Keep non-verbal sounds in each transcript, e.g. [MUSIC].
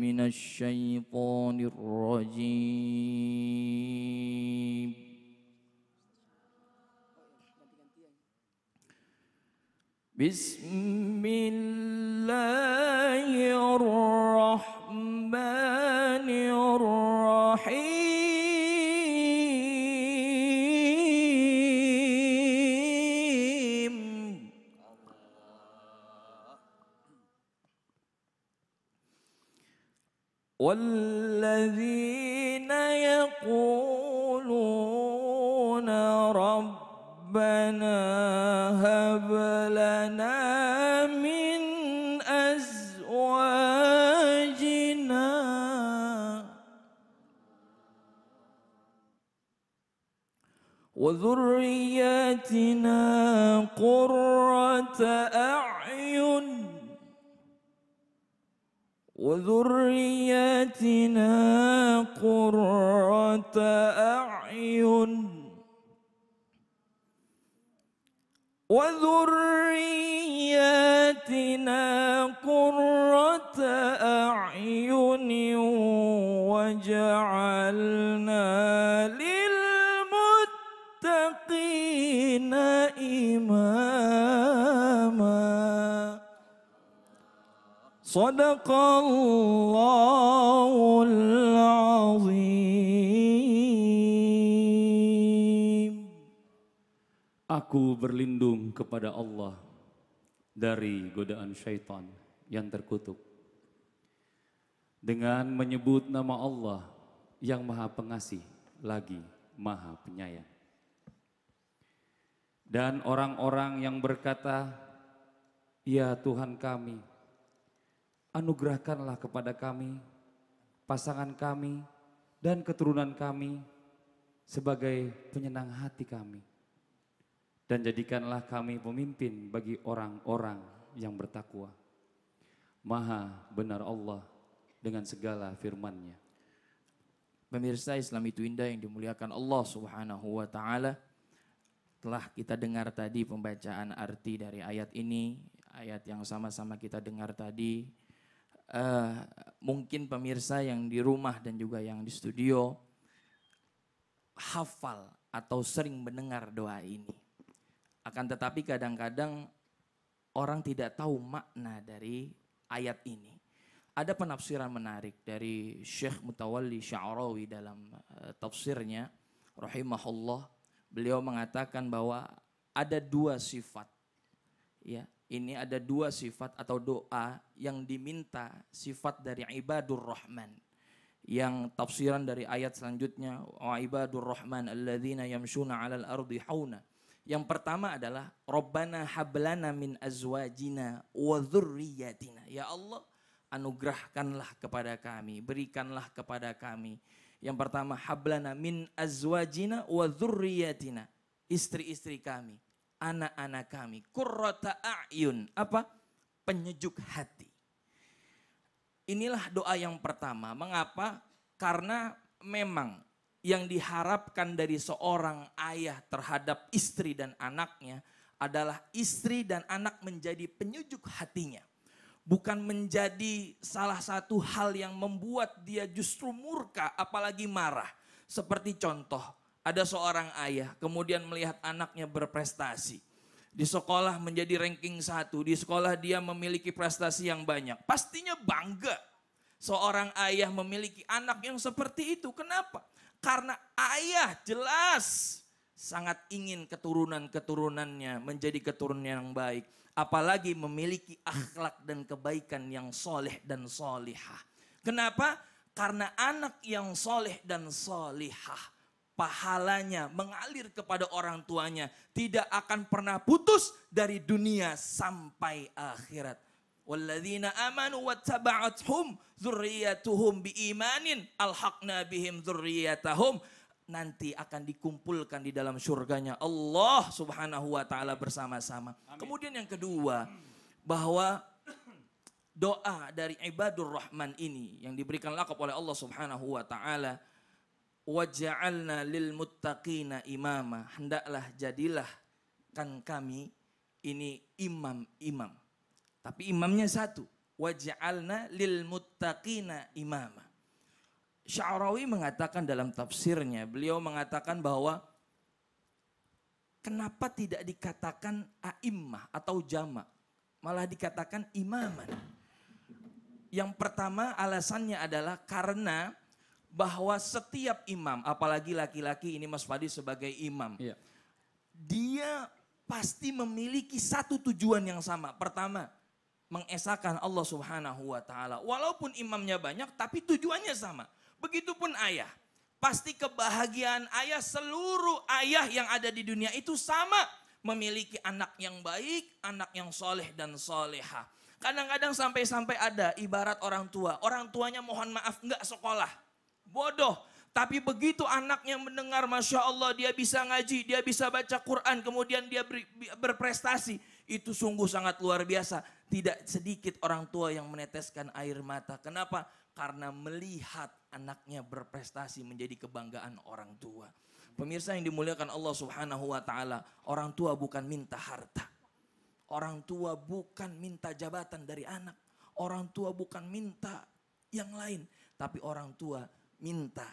من الشيطان الرجيم بسم الله الرحمن الرحيم والذين يقولون ربنا هب لنا من أزواجنا وذرياتنا قرة أعين وذرياتنا قرة أعين وذرياتنا قرة أعين وجعلنا للمتقين إماما صدق الله العظيم Aku berlindung kepada Allah dari godaan syaitan yang terkutuk. Dengan menyebut nama Allah yang maha pengasih lagi maha penyayang. Dan orang-orang yang berkata, Ya Tuhan kami, anugerahkanlah kepada kami, pasangan kami, dan keturunan kami sebagai penyenang hati kami. Dan jadikanlah kami pemimpin bagi orang-orang yang bertakwa. Maha benar Allah dengan segala firman-Nya. Pemirsa Islam itu indah yang dimuliakan Allah Subhanahu wa taala. Telah kita dengar tadi pembacaan arti dari ayat ini, ayat yang sama-sama kita dengar tadi uh, mungkin pemirsa yang di rumah dan juga yang di studio hafal atau sering mendengar doa ini. Akan tetapi kadang-kadang orang tidak tahu makna dari ayat ini. Ada penafsiran menarik dari Syekh Mutawalli Sya'rawi dalam uh, tafsirnya rahimahullah. Beliau mengatakan bahwa ada dua sifat ya ini ada dua sifat atau doa yang diminta sifat dari ibadur rahman yang tafsiran dari ayat selanjutnya wa ibadur rahman alladzina yamshuna 'alal ardi hauna yang pertama adalah Rabbana hablana min azwajina wa dzurriyyatina ya Allah anugerahkanlah kepada kami berikanlah kepada kami yang pertama hablana min azwajina wa dzurriyyatina istri-istri kami anak-anak kami. Kurrota a'yun, apa? Penyejuk hati. Inilah doa yang pertama. Mengapa? Karena memang yang diharapkan dari seorang ayah terhadap istri dan anaknya adalah istri dan anak menjadi penyejuk hatinya. Bukan menjadi salah satu hal yang membuat dia justru murka apalagi marah. Seperti contoh, ada seorang ayah kemudian melihat anaknya berprestasi. Di sekolah menjadi ranking satu, di sekolah dia memiliki prestasi yang banyak. Pastinya bangga. Seorang ayah memiliki anak yang seperti itu. Kenapa? Karena ayah jelas sangat ingin keturunan-keturunannya menjadi keturunan yang baik. Apalagi memiliki akhlak dan kebaikan yang soleh dan solihah. Kenapa? Karena anak yang soleh dan solihah pahalanya mengalir kepada orang tuanya, tidak akan pernah putus dari dunia sampai akhirat. Walladzina amanu wattaba'athum dzurriyyatuhum biimanin alhaqna bihim dzurriyyatahum nanti akan dikumpulkan di dalam surganya Allah Subhanahu wa taala bersama-sama. Kemudian yang kedua, bahwa doa dari ibadur rahman ini yang diberikan lakap oleh Allah Subhanahu wa taala waj'alna lil muttaqina imama. Hendaklah jadilah kan kami ini imam-imam. Tapi imamnya satu. waj'alna lil muttaqina imama. Sya'rawi mengatakan dalam tafsirnya, beliau mengatakan bahwa kenapa tidak dikatakan a'immah atau jama, malah dikatakan imaman. Yang pertama alasannya adalah karena bahwa setiap imam, apalagi laki-laki ini Mas Fadi sebagai imam, ya. dia pasti memiliki satu tujuan yang sama. Pertama, mengesahkan Allah Subhanahu wa taala. Walaupun imamnya banyak tapi tujuannya sama. Begitupun ayah. Pasti kebahagiaan ayah seluruh ayah yang ada di dunia itu sama memiliki anak yang baik, anak yang soleh dan soleha. Kadang-kadang sampai-sampai ada ibarat orang tua, orang tuanya mohon maaf nggak sekolah bodoh. Tapi begitu anaknya mendengar Masya Allah dia bisa ngaji, dia bisa baca Quran, kemudian dia berprestasi. Itu sungguh sangat luar biasa. Tidak sedikit orang tua yang meneteskan air mata. Kenapa? Karena melihat anaknya berprestasi menjadi kebanggaan orang tua. Pemirsa yang dimuliakan Allah subhanahu wa ta'ala. Orang tua bukan minta harta. Orang tua bukan minta jabatan dari anak. Orang tua bukan minta yang lain. Tapi orang tua minta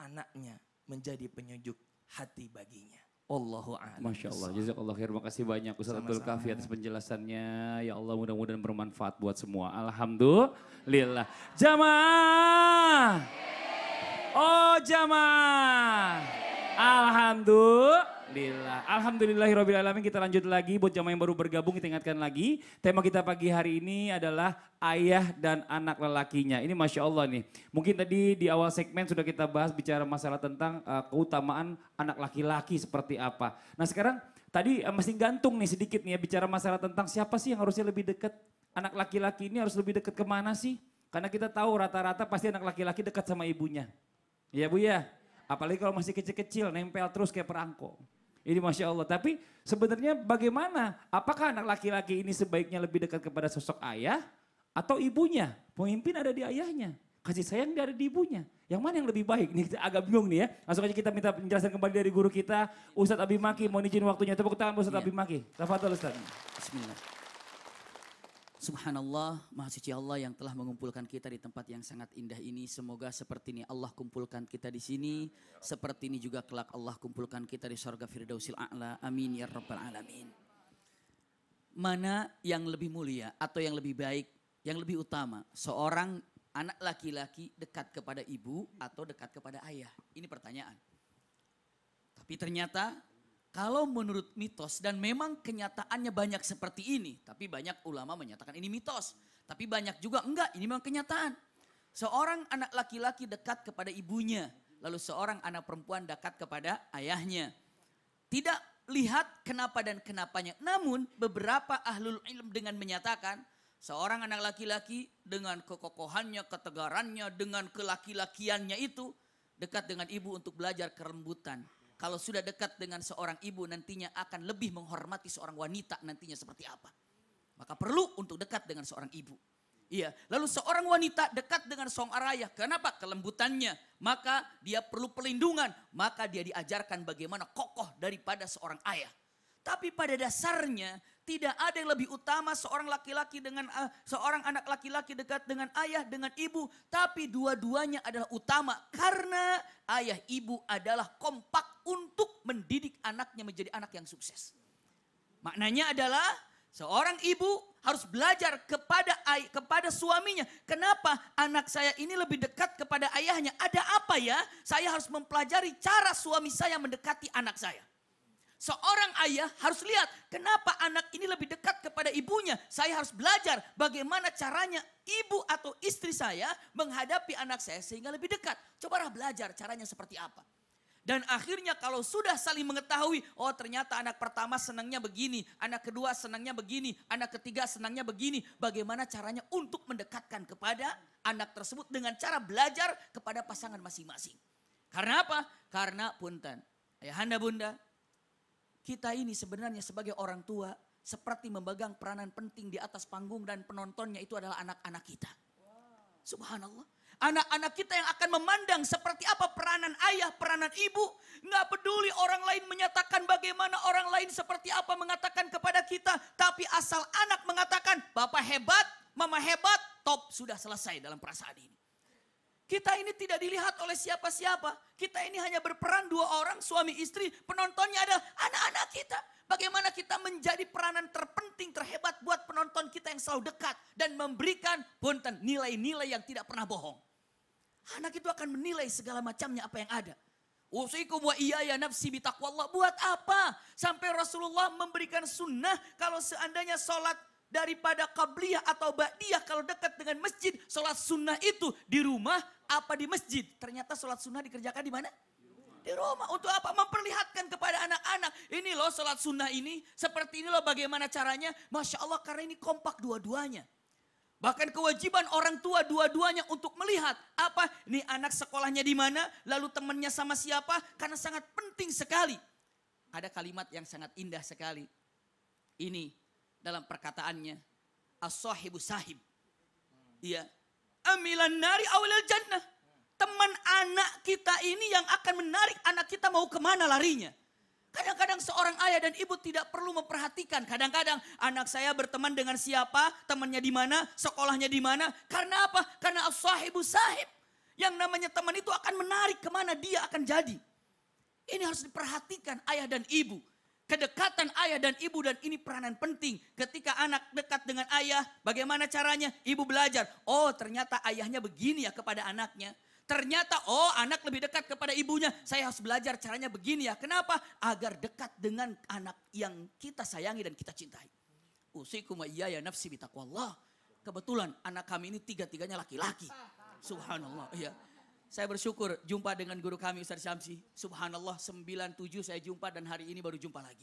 anaknya menjadi penyujuk hati baginya. Allahu a'lam. Masya Allah, jazakallah khair. Makasih banyak Ustaz Abdul Kafi atas penjelasannya. Ya Allah mudah-mudahan bermanfaat buat semua. Alhamdulillah. Jamaah. Oh jamaah. Alhamdulillah. Alhamdulillah. Alhamdulillahirrahmanirrahim. Kita lanjut lagi buat jamaah yang baru bergabung kita ingatkan lagi. Tema kita pagi hari ini adalah ayah dan anak lelakinya. Ini Masya Allah nih. Mungkin tadi di awal segmen sudah kita bahas bicara masalah tentang uh, keutamaan anak laki-laki seperti apa. Nah sekarang tadi uh, masih gantung nih sedikit nih ya bicara masalah tentang siapa sih yang harusnya lebih dekat. Anak laki-laki ini harus lebih dekat kemana sih? Karena kita tahu rata-rata pasti anak laki-laki dekat sama ibunya. Iya bu ya? Apalagi kalau masih kecil-kecil nempel terus kayak perangko. Ini Masya Allah. Tapi sebenarnya bagaimana? Apakah anak laki-laki ini sebaiknya lebih dekat kepada sosok ayah atau ibunya? Pemimpin ada di ayahnya. Kasih sayang dia ada di ibunya. Yang mana yang lebih baik? Ini agak bingung nih ya. Langsung aja kita minta penjelasan kembali dari guru kita, Ustadz Abimaki mau Mohon izin waktunya. Tepuk tangan Ustadz ya. Abimaki. Rafatul Ustadz. Bismillahirrahmanirrahim. Subhanallah, Maha Suci Allah yang telah mengumpulkan kita di tempat yang sangat indah ini. Semoga seperti ini Allah kumpulkan kita di sini. Seperti ini juga kelak Allah kumpulkan kita di sorga Firdausil A'la. Amin ya Rabbal Alamin. Mana yang lebih mulia atau yang lebih baik, yang lebih utama? Seorang anak laki-laki dekat kepada ibu atau dekat kepada ayah? Ini pertanyaan. Tapi ternyata kalau menurut mitos dan memang kenyataannya banyak seperti ini, tapi banyak ulama menyatakan ini mitos, tapi banyak juga enggak, ini memang kenyataan. Seorang anak laki-laki dekat kepada ibunya, lalu seorang anak perempuan dekat kepada ayahnya. Tidak lihat kenapa dan kenapanya. Namun beberapa ahlul ilm dengan menyatakan seorang anak laki-laki dengan kekokohannya, ketegarannya, dengan kelaki-lakiannya itu dekat dengan ibu untuk belajar kerembutan kalau sudah dekat dengan seorang ibu nantinya akan lebih menghormati seorang wanita nantinya seperti apa. Maka perlu untuk dekat dengan seorang ibu. Iya, lalu seorang wanita dekat dengan seorang ayah, kenapa? Kelembutannya, maka dia perlu perlindungan, maka dia diajarkan bagaimana kokoh daripada seorang ayah. Tapi pada dasarnya tidak ada yang lebih utama seorang laki-laki dengan uh, seorang anak laki-laki dekat dengan ayah dengan ibu, tapi dua-duanya adalah utama karena ayah ibu adalah kompak mendidik anaknya menjadi anak yang sukses. Maknanya adalah seorang ibu harus belajar kepada kepada suaminya, kenapa anak saya ini lebih dekat kepada ayahnya? Ada apa ya? Saya harus mempelajari cara suami saya mendekati anak saya. Seorang ayah harus lihat kenapa anak ini lebih dekat kepada ibunya. Saya harus belajar bagaimana caranya ibu atau istri saya menghadapi anak saya sehingga lebih dekat. Cobalah belajar caranya seperti apa. Dan akhirnya kalau sudah saling mengetahui, oh ternyata anak pertama senangnya begini, anak kedua senangnya begini, anak ketiga senangnya begini. Bagaimana caranya untuk mendekatkan kepada anak tersebut dengan cara belajar kepada pasangan masing-masing. Karena apa? Karena punten. anda, bunda, kita ini sebenarnya sebagai orang tua seperti memegang peranan penting di atas panggung dan penontonnya itu adalah anak-anak kita. Subhanallah. Anak-anak kita yang akan memandang seperti apa peranan ayah, peranan ibu. Nggak peduli orang lain menyatakan bagaimana orang lain seperti apa mengatakan kepada kita. Tapi asal anak mengatakan, Bapak hebat, Mama hebat, top sudah selesai dalam perasaan ini. Kita ini tidak dilihat oleh siapa-siapa. Kita ini hanya berperan dua orang, suami istri. Penontonnya adalah anak-anak kita. Bagaimana kita menjadi peranan terpenting, terhebat buat penonton kita yang selalu dekat. Dan memberikan, punten, nilai-nilai yang tidak pernah bohong. Anak itu akan menilai segala macamnya apa yang ada. Usikum wa iya ya nafsi bitakwallah. Buat apa? Sampai Rasulullah memberikan sunnah kalau seandainya sholat daripada qabliyah atau ba'diyah kalau dekat dengan masjid. Sholat sunnah itu di rumah apa di masjid? Ternyata sholat sunnah dikerjakan di mana? Di rumah. Untuk apa? Memperlihatkan kepada anak-anak. Ini loh sholat sunnah ini. Seperti ini loh bagaimana caranya. Masya Allah karena ini kompak dua-duanya. Bahkan kewajiban orang tua dua-duanya untuk melihat apa nih anak sekolahnya di mana, lalu temannya sama siapa, karena sangat penting sekali. Ada kalimat yang sangat indah sekali. Ini dalam perkataannya, as-sahibu sahib. Iya. Amilan nari awilal jannah. Teman anak kita ini yang akan menarik anak kita mau kemana larinya. Kadang-kadang seorang ayah dan ibu tidak perlu memperhatikan. Kadang-kadang anak saya berteman dengan siapa, temannya di mana, sekolahnya di mana. Karena apa? Karena sahibu sahib. Yang namanya teman itu akan menarik kemana dia akan jadi. Ini harus diperhatikan ayah dan ibu. Kedekatan ayah dan ibu dan ini peranan penting. Ketika anak dekat dengan ayah, bagaimana caranya? Ibu belajar. Oh ternyata ayahnya begini ya kepada anaknya. Ternyata oh anak lebih dekat kepada ibunya. Saya harus belajar caranya begini ya. Kenapa? Agar dekat dengan anak yang kita sayangi dan kita cintai. Usikum iya ya nafsi Allah. Kebetulan anak kami ini tiga-tiganya laki-laki. Subhanallah. ya. Saya bersyukur jumpa dengan guru kami Ustaz Syamsi. Subhanallah 97 saya jumpa dan hari ini baru jumpa lagi.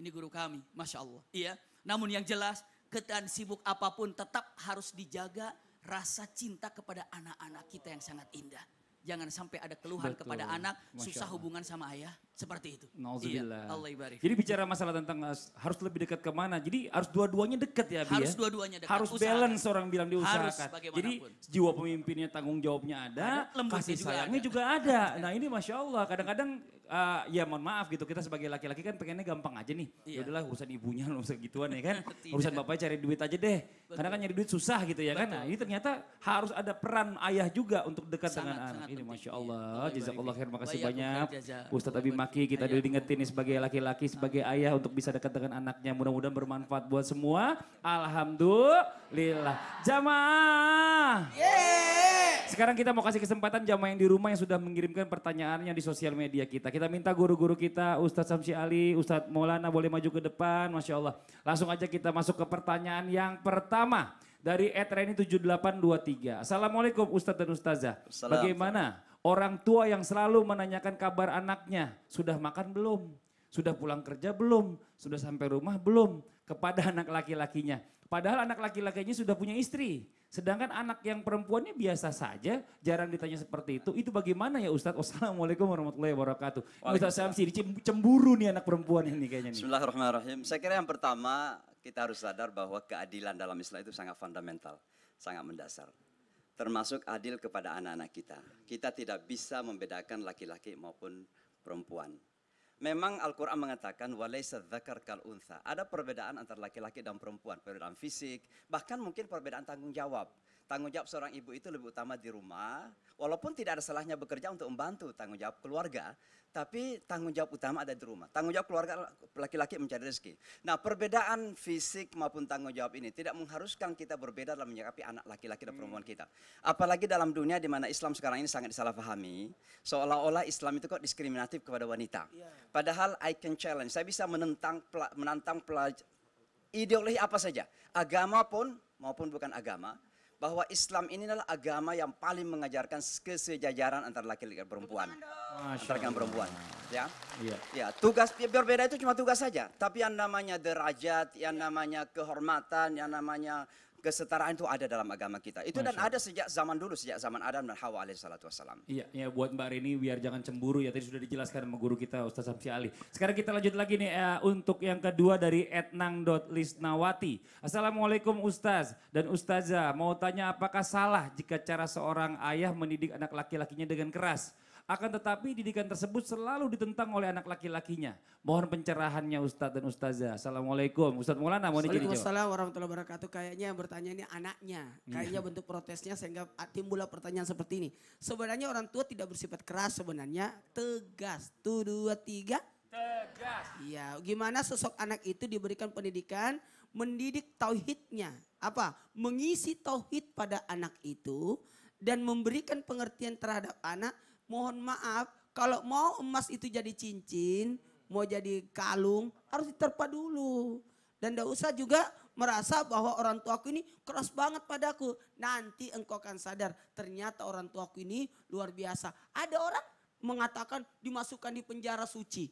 Ini guru kami, Masya Allah. Iya. Namun yang jelas, ketan sibuk apapun tetap harus dijaga rasa cinta kepada anak-anak kita yang sangat indah. Jangan sampai ada keluhan Betul. kepada anak, susah hubungan sama ayah, seperti itu. Iya, Allah ibarik. Jadi bicara masalah tentang eh, harus lebih dekat ke mana. Jadi harus dua-duanya dekat ya Bi. Harus ya? dua-duanya dekat. Harus usahakan. balance Seorang bilang diusahakan. Harus Jadi jiwa pemimpinnya tanggung jawabnya ada, ada kasih juga sayangnya ada. juga ada. [LAUGHS] Nah ini Masya Allah kadang-kadang uh, ya mohon maaf gitu kita sebagai laki-laki kan pengennya gampang aja nih. Iya. Yaudahlah urusan ibunya urusan [LAUGHS] gituan ya kan. [LAUGHS] urusan bapaknya cari duit aja deh. Betul. Karena kan nyari duit susah gitu ya kan? Betul. kan. Nah ini ternyata harus ada peran ayah juga untuk dekat sangat, dengan anak. Ini Masya iya. Allah. Jazakallah khair makasih banyak. Ustadz Abi dimaki, kita udah diingetin nih sebagai laki-laki, sebagai ayah untuk bisa dekat dengan anaknya. Mudah-mudahan bermanfaat buat semua. Alhamdulillah. Jamaah. Yeah. Sekarang kita mau kasih kesempatan jamaah yang di rumah yang sudah mengirimkan pertanyaannya di sosial media kita. Kita minta guru-guru kita, Ustadz Samsi Ali, Ustadz Maulana boleh maju ke depan, Masya Allah. Langsung aja kita masuk ke pertanyaan yang pertama dari etreni 7823. Assalamualaikum Ustadz dan Ustazah. Bagaimana Orang tua yang selalu menanyakan kabar anaknya, sudah makan belum? Sudah pulang kerja belum? Sudah sampai rumah belum? Kepada anak laki-lakinya. Padahal anak laki-lakinya sudah punya istri. Sedangkan anak yang perempuannya biasa saja, jarang ditanya seperti itu. Itu bagaimana ya Ustadz? Wassalamualaikum warahmatullahi wabarakatuh. Ustadz Samsi, cemburu nih anak perempuan ini kayaknya. Nih. Bismillahirrahmanirrahim. Saya kira yang pertama kita harus sadar bahwa keadilan dalam Islam itu sangat fundamental, sangat mendasar termasuk adil kepada anak-anak kita. Kita tidak bisa membedakan laki-laki maupun perempuan. Memang Al-Quran mengatakan Ada perbedaan antara laki-laki dan perempuan, perbedaan fisik, bahkan mungkin perbedaan tanggung jawab tanggung jawab seorang ibu itu lebih utama di rumah. Walaupun tidak ada salahnya bekerja untuk membantu tanggung jawab keluarga, tapi tanggung jawab utama ada di rumah. Tanggung jawab keluarga laki-laki mencari rezeki. Nah perbedaan fisik maupun tanggung jawab ini tidak mengharuskan kita berbeda dalam menyikapi anak laki-laki dan perempuan kita. Apalagi dalam dunia di mana Islam sekarang ini sangat disalahpahami, seolah-olah Islam itu kok diskriminatif kepada wanita. Iya. Padahal I can challenge, saya bisa menentang menantang ideologi apa saja, agama pun maupun bukan agama, bahwa Islam ini adalah agama yang paling mengajarkan kesejajaran antara laki-laki dan perempuan. Antara dan perempuan. Ya. Iya. Ya, tugas berbeda itu cuma tugas saja, tapi yang namanya derajat, yang namanya kehormatan, yang namanya kesetaraan itu ada dalam agama kita. Itu Masya. dan ada sejak zaman dulu, sejak zaman Adam dan Hawa alaihissalatu wassalam. Iya, ya buat Mbak Rini biar jangan cemburu ya. Tadi sudah dijelaskan sama guru kita Ustaz Samsi Ali. Sekarang kita lanjut lagi nih uh, untuk yang kedua dari etnang.lisnawati. Assalamualaikum Ustaz dan Ustazah. Mau tanya apakah salah jika cara seorang ayah mendidik anak laki-lakinya dengan keras? Akan tetapi didikan tersebut selalu ditentang oleh anak laki-lakinya. Mohon pencerahannya Ustadz dan Ustazah. Assalamualaikum. Ustadz Maulana mau dijawab. Waalaikumsalam warahmatullahi wabarakatuh. Kayaknya yang bertanya ini anaknya. Iya. Kayaknya bentuk protesnya sehingga ah, timbullah pertanyaan seperti ini. Sebenarnya orang tua tidak bersifat keras sebenarnya. Tegas. Tuh dua tiga. Tegas. Iya, gimana sosok anak itu diberikan pendidikan mendidik tauhidnya. Apa? Mengisi tauhid pada anak itu dan memberikan pengertian terhadap anak mohon maaf kalau mau emas itu jadi cincin, mau jadi kalung harus diterpa dulu. Dan tidak usah juga merasa bahwa orang tuaku ini keras banget padaku. Nanti engkau akan sadar ternyata orang tuaku ini luar biasa. Ada orang mengatakan dimasukkan di penjara suci.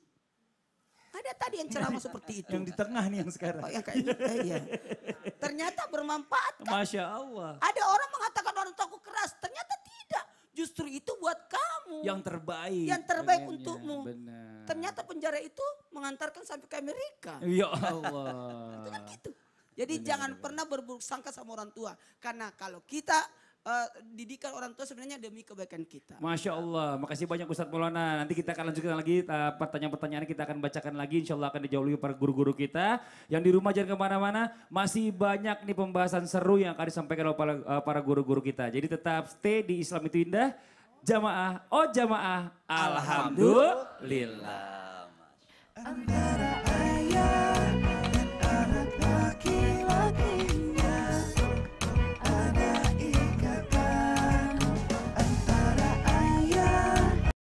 Ada tadi yang ceramah [LAUGHS] seperti itu. Yang di tengah nih yang sekarang. Oh, yang kayak eh, iya. [LAUGHS] Ternyata bermanfaat kan? Masya Allah. Ada orang mengatakan orang tuaku keras. Ternyata justru itu buat kamu. Yang terbaik. Yang terbaik untukmu. Benar. Ternyata penjara itu mengantarkan sampai ke Amerika. Ya Allah. [LAUGHS] itu kan gitu. Jadi benar, jangan pernah berburuk sangka sama orang tua. Karena kalau kita uh, didikan orang tua sebenarnya demi kebaikan kita. Masya Allah, makasih banyak Ustadz Maulana. Nanti kita akan lanjutkan lagi eh, pertanyaan-pertanyaan kita akan bacakan lagi. Insya Allah akan dijawab oleh para guru-guru kita. Yang di rumah jangan kemana-mana, masih banyak nih pembahasan seru yang akan disampaikan oleh para, eh, guru-guru kita. Jadi tetap stay di Islam itu indah. Jamaah, oh jamaah, alhamdulillah. Antara